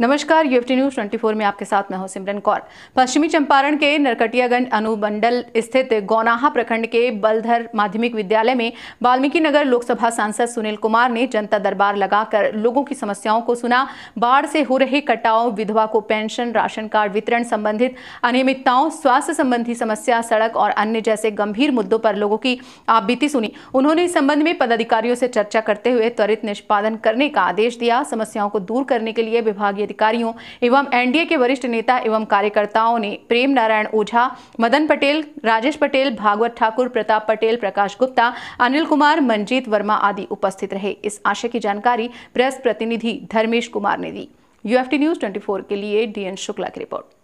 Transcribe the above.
नमस्कार UFT news 24 में आपके साथ मैं हूं सिमरन कौर पश्चिमी चंपारण के नरकटियागंज अनुमंडल स्थित गौनाहा प्रखंड के बलधर माध्यमिक विद्यालय में वाल्मीकि नगर लोकसभा सांसद सुनील कुमार ने जनता दरबार लगाकर लोगों की समस्याओं को सुना बाढ़ से हो रहे कटाव विधवा को पेंशन राशन कार्ड वितरण संबंधित अनियमितताओं स्वास्थ्य संबंधी समस्या सड़क और अन्य जैसे गंभीर मुद्दों पर लोगों की आपबीती सुनी उन्होंने इस संबंध में पदाधिकारियों से चर्चा करते हुए त्वरित निष्पादन करने का आदेश दिया समस्याओं को दूर करने के लिए विभागीय अधिकारियों एवं एनडीए के वरिष्ठ नेता एवं कार्यकर्ताओं ने प्रेम नारायण ओझा मदन पटेल राजेश पटेल भागवत ठाकुर प्रताप पटेल प्रकाश गुप्ता अनिल कुमार मंजीत वर्मा आदि उपस्थित रहे इस आशय की जानकारी प्रेस प्रतिनिधि धर्मेश कुमार ने दी यूएफटी न्यूज ट्वेंटी के लिए डीएन शुक्ला की रिपोर्ट